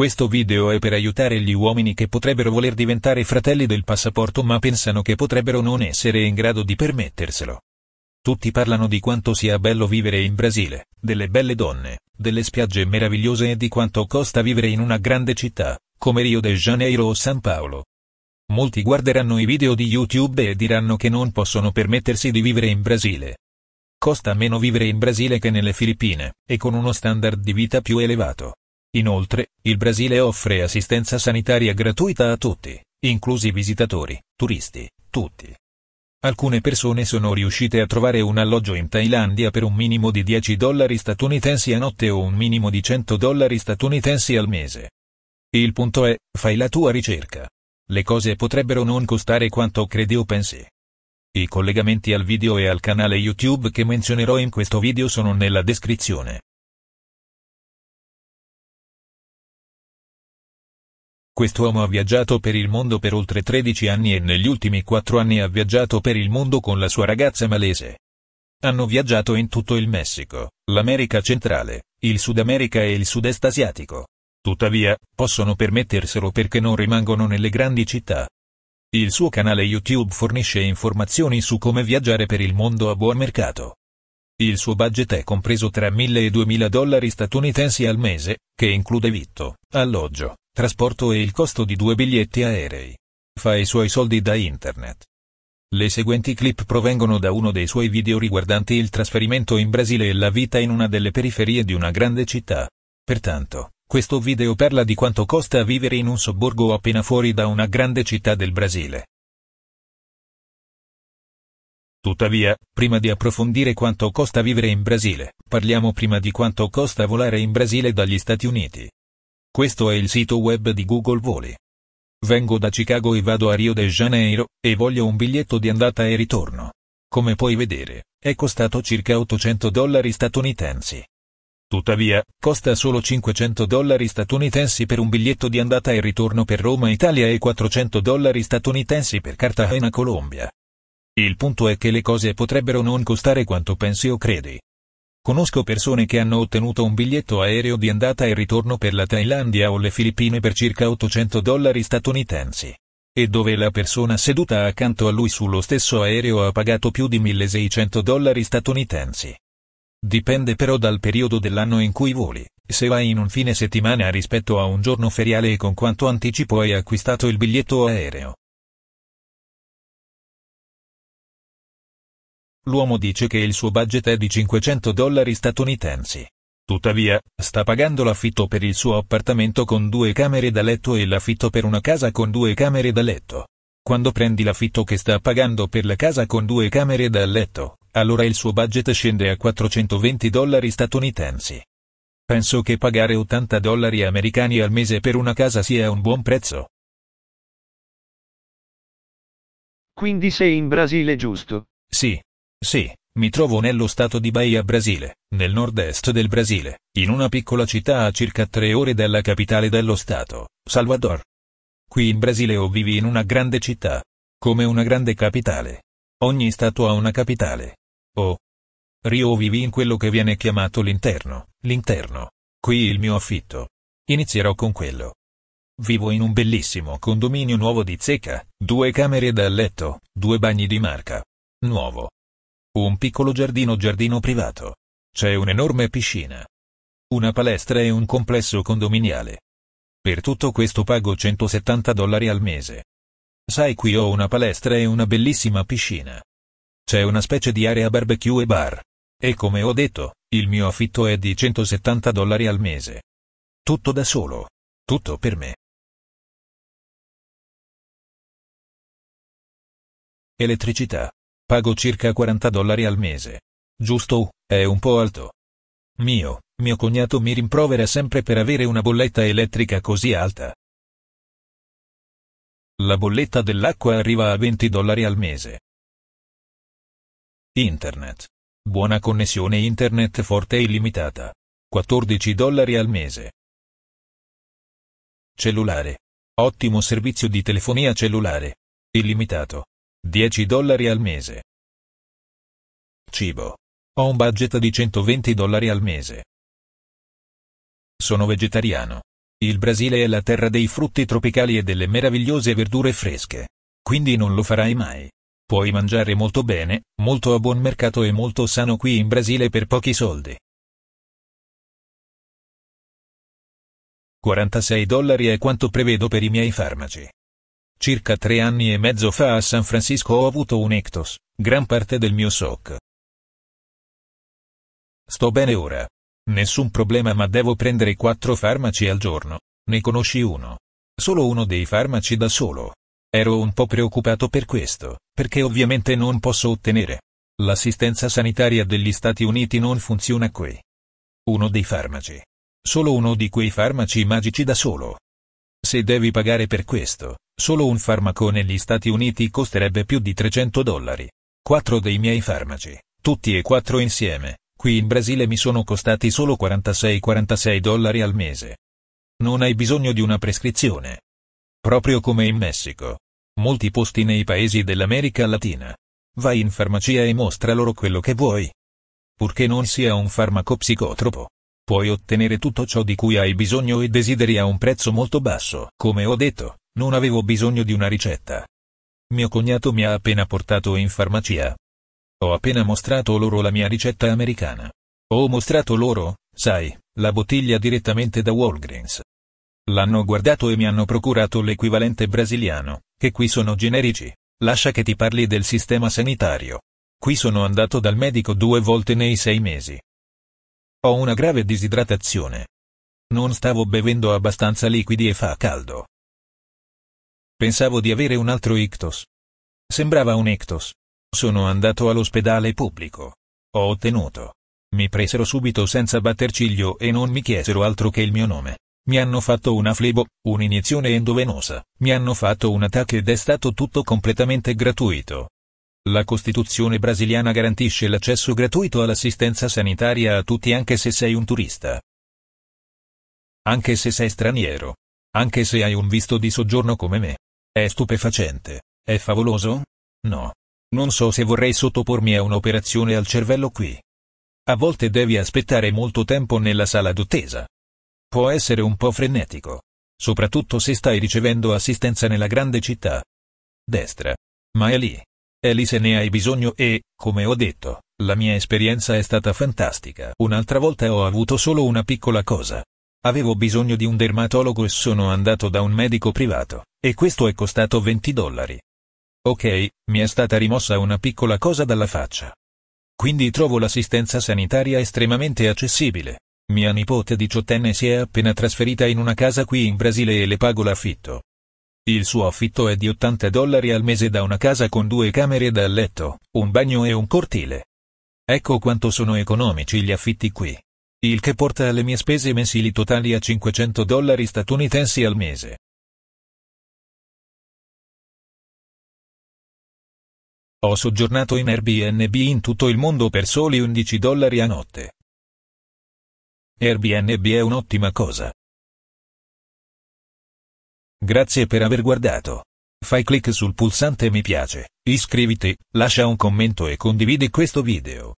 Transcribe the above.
Questo video è per aiutare gli uomini che potrebbero voler diventare fratelli del passaporto ma pensano che potrebbero non essere in grado di permetterselo. Tutti parlano di quanto sia bello vivere in Brasile, delle belle donne, delle spiagge meravigliose e di quanto costa vivere in una grande città, come Rio de Janeiro o San Paolo. Molti guarderanno i video di YouTube e diranno che non possono permettersi di vivere in Brasile. Costa meno vivere in Brasile che nelle Filippine, e con uno standard di vita più elevato. Inoltre, il Brasile offre assistenza sanitaria gratuita a tutti, inclusi visitatori, turisti, tutti. Alcune persone sono riuscite a trovare un alloggio in Thailandia per un minimo di 10 dollari statunitensi a notte o un minimo di 100 dollari statunitensi al mese. Il punto è, fai la tua ricerca. Le cose potrebbero non costare quanto credi o pensi. I collegamenti al video e al canale YouTube che menzionerò in questo video sono nella descrizione. Quest'uomo ha viaggiato per il mondo per oltre 13 anni e negli ultimi 4 anni ha viaggiato per il mondo con la sua ragazza malese. Hanno viaggiato in tutto il Messico, l'America centrale, il Sud America e il sud-est asiatico. Tuttavia, possono permetterselo perché non rimangono nelle grandi città. Il suo canale YouTube fornisce informazioni su come viaggiare per il mondo a buon mercato. Il suo budget è compreso tra 1000 e 2000 dollari statunitensi al mese, che include vitto, alloggio, trasporto e il costo di due biglietti aerei. Fa i suoi soldi da internet. Le seguenti clip provengono da uno dei suoi video riguardanti il trasferimento in Brasile e la vita in una delle periferie di una grande città. Pertanto, questo video parla di quanto costa vivere in un sobborgo appena fuori da una grande città del Brasile. Tuttavia, prima di approfondire quanto costa vivere in Brasile, parliamo prima di quanto costa volare in Brasile dagli Stati Uniti. Questo è il sito web di Google Voli. Vengo da Chicago e vado a Rio de Janeiro, e voglio un biglietto di andata e ritorno. Come puoi vedere, è costato circa 800 dollari statunitensi. Tuttavia, costa solo 500 dollari statunitensi per un biglietto di andata e ritorno per Roma Italia e 400 dollari statunitensi per Cartagena Colombia. Il punto è che le cose potrebbero non costare quanto pensi o credi. Conosco persone che hanno ottenuto un biglietto aereo di andata e ritorno per la Thailandia o le Filippine per circa 800 dollari statunitensi. E dove la persona seduta accanto a lui sullo stesso aereo ha pagato più di 1600 dollari statunitensi. Dipende però dal periodo dell'anno in cui voli, se vai in un fine settimana rispetto a un giorno feriale e con quanto anticipo hai acquistato il biglietto aereo. L'uomo dice che il suo budget è di 500 dollari statunitensi. Tuttavia, sta pagando l'affitto per il suo appartamento con due camere da letto e l'affitto per una casa con due camere da letto. Quando prendi l'affitto che sta pagando per la casa con due camere da letto, allora il suo budget scende a 420 dollari statunitensi. Penso che pagare 80 dollari americani al mese per una casa sia un buon prezzo. Quindi sei in Brasile giusto? Sì, sì, mi trovo nello stato di Bahia Brasile, nel nord-est del Brasile, in una piccola città a circa tre ore dalla capitale dello stato, Salvador. Qui in Brasile o vivi in una grande città, come una grande capitale. Ogni stato ha una capitale. O Rio vivi in quello che viene chiamato l'interno, l'interno. Qui il mio affitto. Inizierò con quello. Vivo in un bellissimo condominio nuovo di zecca, due camere da letto, due bagni di marca. Nuovo un piccolo giardino-giardino privato. C'è un'enorme piscina, una palestra e un complesso condominiale. Per tutto questo pago 170 dollari al mese. Sai qui ho una palestra e una bellissima piscina. C'è una specie di area barbecue e bar. E come ho detto, il mio affitto è di 170 dollari al mese. Tutto da solo. Tutto per me. Elettricità. Pago circa 40 dollari al mese. Giusto, è un po' alto. Mio, mio cognato mi rimprovera sempre per avere una bolletta elettrica così alta. La bolletta dell'acqua arriva a 20 dollari al mese. Internet. Buona connessione internet forte e illimitata. 14 dollari al mese. Cellulare. Ottimo servizio di telefonia cellulare. Illimitato. 10 dollari al mese. Cibo. Ho un budget di 120 dollari al mese. Sono vegetariano. Il Brasile è la terra dei frutti tropicali e delle meravigliose verdure fresche. Quindi non lo farai mai. Puoi mangiare molto bene, molto a buon mercato e molto sano qui in Brasile per pochi soldi. 46 dollari è quanto prevedo per i miei farmaci. Circa tre anni e mezzo fa a San Francisco ho avuto un ectos, gran parte del mio SOC. Sto bene ora. Nessun problema ma devo prendere quattro farmaci al giorno. Ne conosci uno. Solo uno dei farmaci da solo. Ero un po' preoccupato per questo, perché ovviamente non posso ottenere. L'assistenza sanitaria degli Stati Uniti non funziona qui. Uno dei farmaci. Solo uno di quei farmaci magici da solo. Se devi pagare per questo, solo un farmaco negli Stati Uniti costerebbe più di 300 dollari. Quattro dei miei farmaci, tutti e quattro insieme, qui in Brasile mi sono costati solo 46-46 dollari al mese. Non hai bisogno di una prescrizione. Proprio come in Messico. Molti posti nei paesi dell'America Latina. Vai in farmacia e mostra loro quello che vuoi. Purché non sia un farmaco psicotropo puoi ottenere tutto ciò di cui hai bisogno e desideri a un prezzo molto basso. Come ho detto, non avevo bisogno di una ricetta. Mio cognato mi ha appena portato in farmacia. Ho appena mostrato loro la mia ricetta americana. Ho mostrato loro, sai, la bottiglia direttamente da Walgreens. L'hanno guardato e mi hanno procurato l'equivalente brasiliano, che qui sono generici. Lascia che ti parli del sistema sanitario. Qui sono andato dal medico due volte nei sei mesi. Ho una grave disidratazione. Non stavo bevendo abbastanza liquidi e fa caldo. Pensavo di avere un altro ictus. Sembrava un ictus. Sono andato all'ospedale pubblico. Ho ottenuto. Mi presero subito senza batter ciglio e non mi chiesero altro che il mio nome. Mi hanno fatto una flebo, un'iniezione endovenosa, mi hanno fatto un attacco ed è stato tutto completamente gratuito. La Costituzione brasiliana garantisce l'accesso gratuito all'assistenza sanitaria a tutti anche se sei un turista. Anche se sei straniero. Anche se hai un visto di soggiorno come me. È stupefacente. È favoloso? No. Non so se vorrei sottopormi a un'operazione al cervello qui. A volte devi aspettare molto tempo nella sala d'attesa. Può essere un po' frenetico. Soprattutto se stai ricevendo assistenza nella grande città. Destra. Ma è lì. Eli se ne hai bisogno e, come ho detto, la mia esperienza è stata fantastica. Un'altra volta ho avuto solo una piccola cosa. Avevo bisogno di un dermatologo e sono andato da un medico privato, e questo è costato 20 dollari. Ok, mi è stata rimossa una piccola cosa dalla faccia. Quindi trovo l'assistenza sanitaria estremamente accessibile. Mia nipote diciottenne si è appena trasferita in una casa qui in Brasile e le pago l'affitto. Il suo affitto è di 80 dollari al mese da una casa con due camere da letto, un bagno e un cortile. Ecco quanto sono economici gli affitti qui. Il che porta alle mie spese mensili totali a 500 dollari statunitensi al mese. Ho soggiornato in Airbnb in tutto il mondo per soli 11 dollari a notte. Airbnb è un'ottima cosa. Grazie per aver guardato. Fai clic sul pulsante mi piace, iscriviti, lascia un commento e condividi questo video.